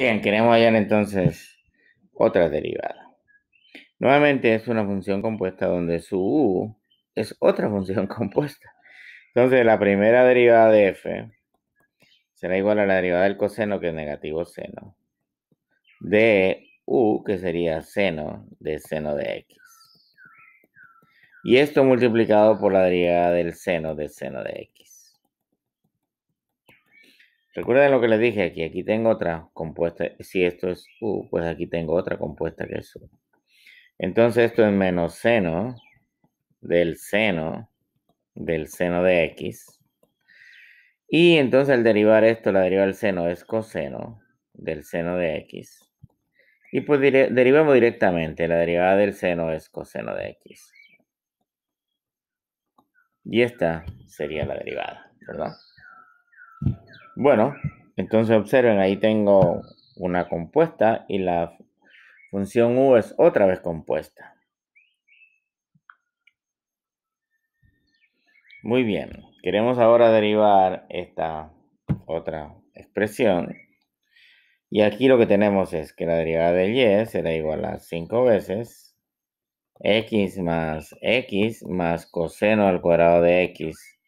Bien, queremos hallar entonces otra derivada. Nuevamente es una función compuesta donde su u es otra función compuesta. Entonces la primera derivada de f será igual a la derivada del coseno, que es negativo seno, de u, que sería seno de seno de x. Y esto multiplicado por la derivada del seno de seno de x. Recuerden lo que les dije aquí. Aquí tengo otra compuesta. Eh, si esto es U, pues aquí tengo otra compuesta que es U. Entonces esto es menos seno del seno del seno de X. Y entonces al derivar esto, la derivada del seno es coseno del seno de X. Y pues derivamos directamente. La derivada del seno es coseno de X. Y esta sería la derivada, ¿verdad? Bueno, entonces observen, ahí tengo una compuesta y la función u es otra vez compuesta. Muy bien, queremos ahora derivar esta otra expresión. Y aquí lo que tenemos es que la derivada de y será igual a 5 veces x más x más coseno al cuadrado de x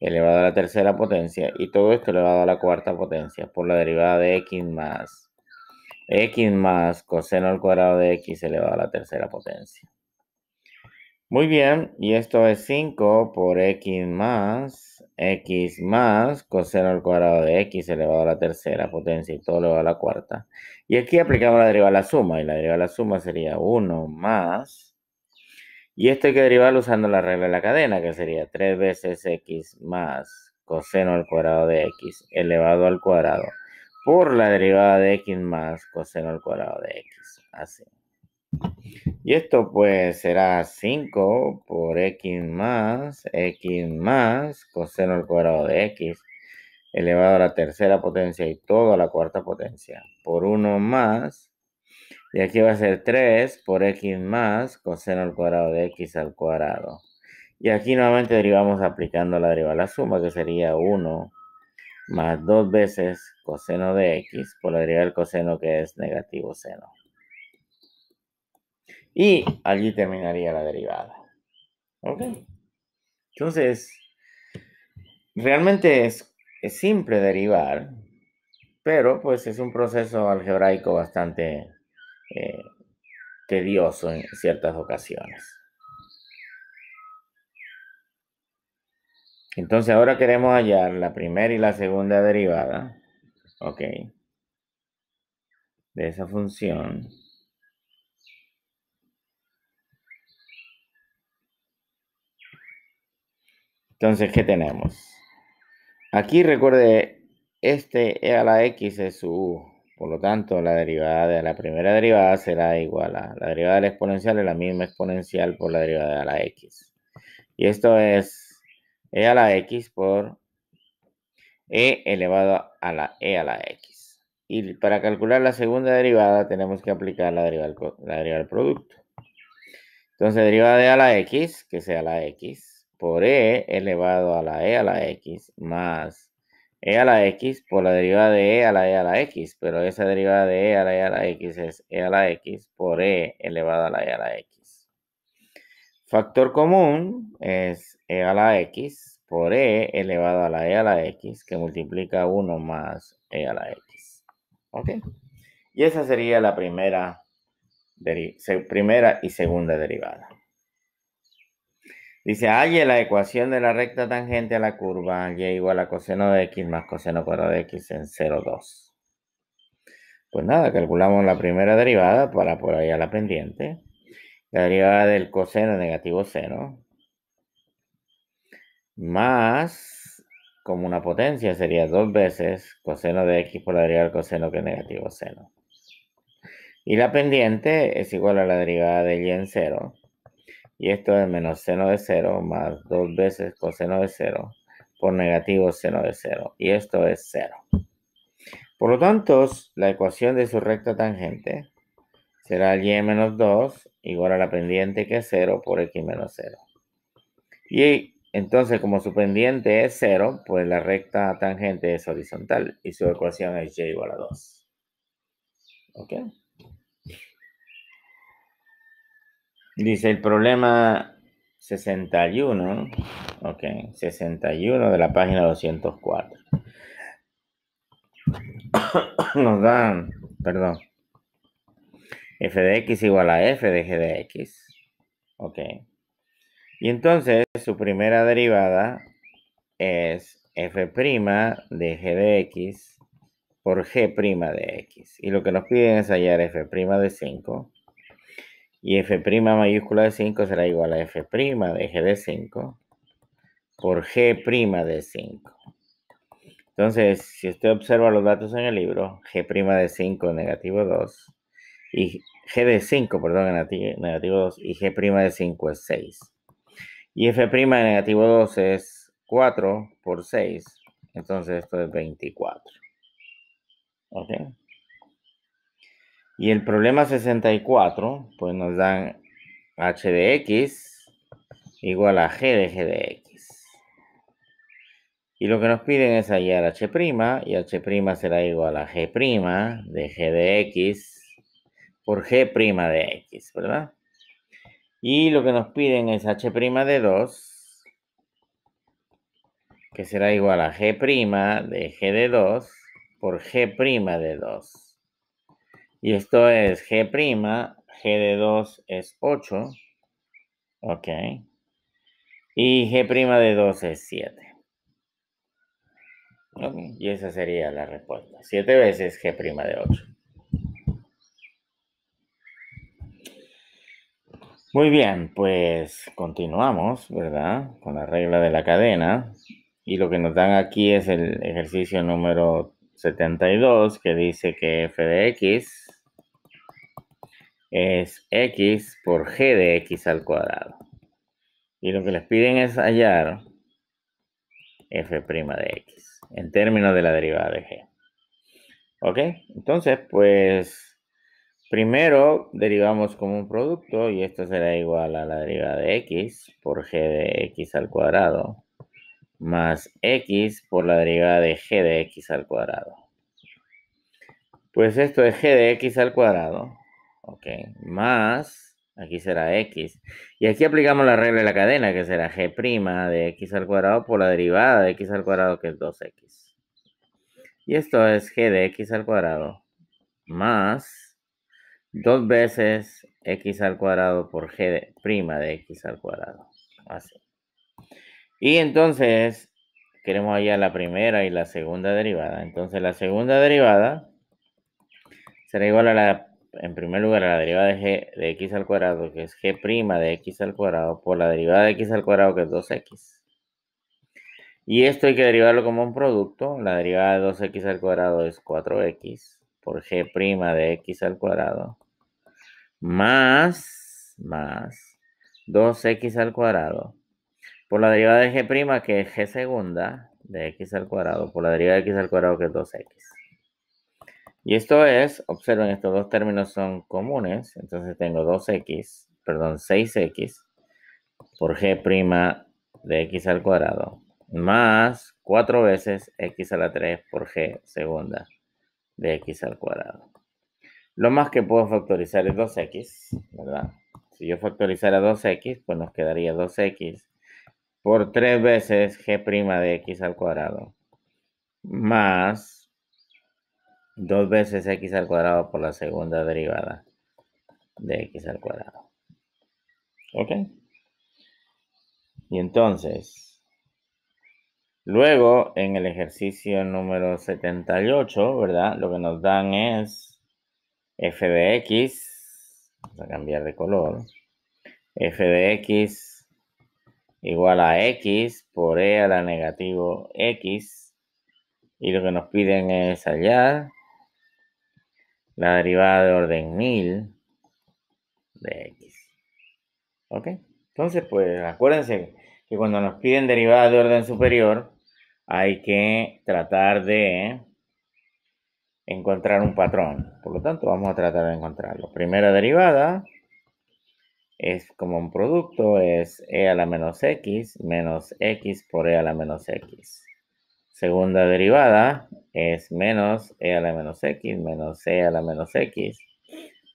elevado a la tercera potencia y todo esto elevado a la cuarta potencia por la derivada de x más x más coseno al cuadrado de x elevado a la tercera potencia. Muy bien, y esto es 5 por x más x más coseno al cuadrado de x elevado a la tercera potencia y todo elevado a la cuarta. Y aquí aplicamos la derivada de la suma, y la derivada de la suma sería 1 más y esto hay que derivarlo usando la regla de la cadena, que sería 3 veces x más coseno al cuadrado de x elevado al cuadrado por la derivada de x más coseno al cuadrado de x. Así. Y esto pues será 5 por x más x más coseno al cuadrado de x elevado a la tercera potencia y toda a la cuarta potencia por 1 más y aquí va a ser 3 por x más coseno al cuadrado de x al cuadrado. Y aquí nuevamente derivamos aplicando la derivada la suma, que sería 1 más dos veces coseno de x por la derivada del coseno, que es negativo seno. Y allí terminaría la derivada. ¿Ok? Entonces, realmente es, es simple derivar, pero pues es un proceso algebraico bastante eh, tedioso en ciertas ocasiones. Entonces ahora queremos hallar la primera y la segunda derivada, ¿ok? De esa función. Entonces, ¿qué tenemos? Aquí recuerde, este e a la x es su u. Por lo tanto, la derivada de la primera derivada será igual a la derivada de la exponencial de la misma exponencial por la derivada de la x. Y esto es e a la x por e elevado a la e a la x. Y para calcular la segunda derivada tenemos que aplicar la derivada, la derivada del producto. Entonces, derivada de a la x, que sea la x, por e elevado a la e a la x más e a la x por la derivada de e a la e a la x, pero esa derivada de e a la e a la x es e a la x por e elevado a la e a la x. Factor común es e a la x por e elevado a la e a la x, que multiplica 1 más e a la x. ¿Ok? Y esa sería la primera, primera y segunda derivada. Dice, halle la ecuación de la recta tangente a la curva y igual a coseno de x más coseno cuadrado de x en 0,2. Pues nada, calculamos la primera derivada para por ahí a la pendiente. La derivada del coseno negativo 0. Más, como una potencia, sería dos veces coseno de x por la derivada del coseno que es negativo seno. Y la pendiente es igual a la derivada de y en 0 y esto es menos seno de cero más dos veces coseno de cero por negativo seno de cero. y esto es cero. Por lo tanto, la ecuación de su recta tangente será y menos 2 igual a la pendiente que es 0 por x menos 0. Y entonces, como su pendiente es 0, pues la recta tangente es horizontal y su ecuación es y igual a 2. ¿Ok? Dice el problema 61, ok, 61 de la página 204. Nos dan, perdón, f de x igual a f de g de x, ok. Y entonces su primera derivada es f' de g de x por g' de x. Y lo que nos piden es hallar f' de 5 y f' mayúscula de 5 será igual a f' de g de 5 por g' de 5. Entonces, si usted observa los datos en el libro, g' de 5 negativo 2 y g de 5, perdón, negativo 2 y g' de 5 es 6. Y f' de negativo 2 es 4 por 6. Entonces esto es 24. ¿Ok? Y el problema 64, pues nos dan h de x igual a g de g de x. Y lo que nos piden es hallar h' y h' será igual a g' de g de x por g' de x, ¿verdad? Y lo que nos piden es h' de 2, que será igual a g' de g de 2 por g' de 2. Y esto es G', G de 2 es 8, ok. Y G' de 2 es 7. Ok. Y esa sería la respuesta. 7 veces G' de 8. Muy bien, pues continuamos, ¿verdad? Con la regla de la cadena. Y lo que nos dan aquí es el ejercicio número 72 que dice que f de x es x por g de x al cuadrado. Y lo que les piden es hallar f' de x en términos de la derivada de g. ¿Ok? Entonces, pues, primero derivamos como un producto y esto será igual a la derivada de x por g de x al cuadrado más x por la derivada de g de x al cuadrado. Pues esto es g de x al cuadrado Ok, más, aquí será x. Y aquí aplicamos la regla de la cadena, que será g' de x al cuadrado por la derivada de x al cuadrado, que es 2x. Y esto es g de x al cuadrado más dos veces x al cuadrado por g de, prima de x al cuadrado. Así. Y entonces queremos hallar la primera y la segunda derivada. Entonces la segunda derivada será igual a la en primer lugar la derivada de, g, de x al cuadrado, que es g' de x al cuadrado, por la derivada de x al cuadrado, que es 2x. Y esto hay que derivarlo como un producto. La derivada de 2x al cuadrado es 4x por g' de x al cuadrado, más, más 2x al cuadrado, por la derivada de g', que es g segunda de x al cuadrado, por la derivada de x al cuadrado, que es 2x. Y esto es, observen, estos dos términos son comunes, entonces tengo 2x, perdón, 6x por g' de x al cuadrado, más 4 veces x a la 3 por g segunda de x al cuadrado. Lo más que puedo factorizar es 2x, ¿verdad? Si yo factorizara 2x, pues nos quedaría 2x por 3 veces g' de x al cuadrado, más Dos veces x al cuadrado por la segunda derivada de x al cuadrado. ¿Ok? Y entonces, luego en el ejercicio número 78, ¿verdad? Lo que nos dan es f de x, vamos a cambiar de color, f de x igual a x por e a la negativo x, y lo que nos piden es hallar la derivada de orden 1000 de x. ¿Ok? Entonces, pues acuérdense que cuando nos piden derivada de orden superior, hay que tratar de encontrar un patrón. Por lo tanto, vamos a tratar de encontrarlo. Primera derivada es como un producto, es e a la menos x menos x por e a la menos x. Segunda derivada es menos e a la menos x menos e a la menos x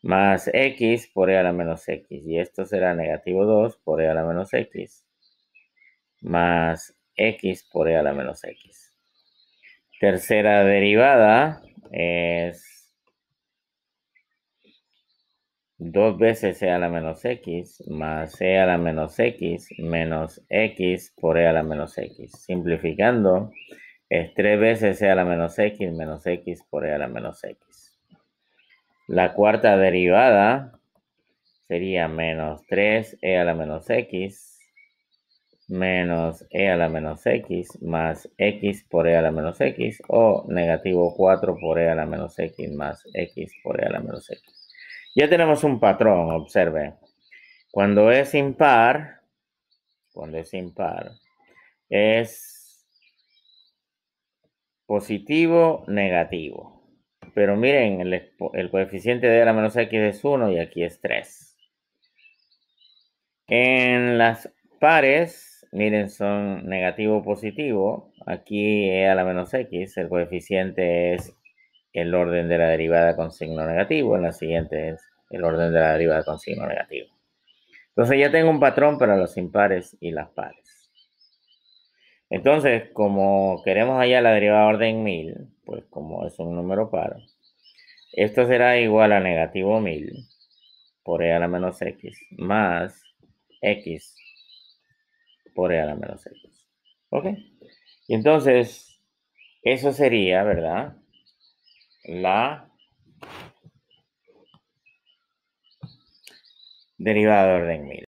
más x por e a la menos x. Y esto será negativo 2 por e a la menos x más x por e a la menos x. Tercera derivada es 2 veces e a la menos x más e a la menos x menos x por e a la menos x. Simplificando es 3 veces e a la menos x menos x por e a la menos x. La cuarta derivada sería menos 3 e a la menos x menos e a la menos x más x por e a la menos x o negativo 4 por e a la menos x más x por e a la menos x. Ya tenemos un patrón, observe Cuando es impar, cuando es impar, es positivo, negativo. Pero miren, el, coeficiente de la menos x es 1 y aquí es 3. En las pares, miren, son negativo, positivo. Aquí e a la menos x, el coeficiente es el orden de la derivada con signo negativo. En la siguiente es el orden de la derivada con signo negativo. Entonces ya tengo un patrón para los impares y las pares. Entonces, como queremos hallar la derivada orden 1000, pues como es un número par, esto será igual a negativo 1000 por e a la menos x más x por e a la menos x. ¿Ok? Y entonces, eso sería, ¿verdad? La derivada de orden 1000.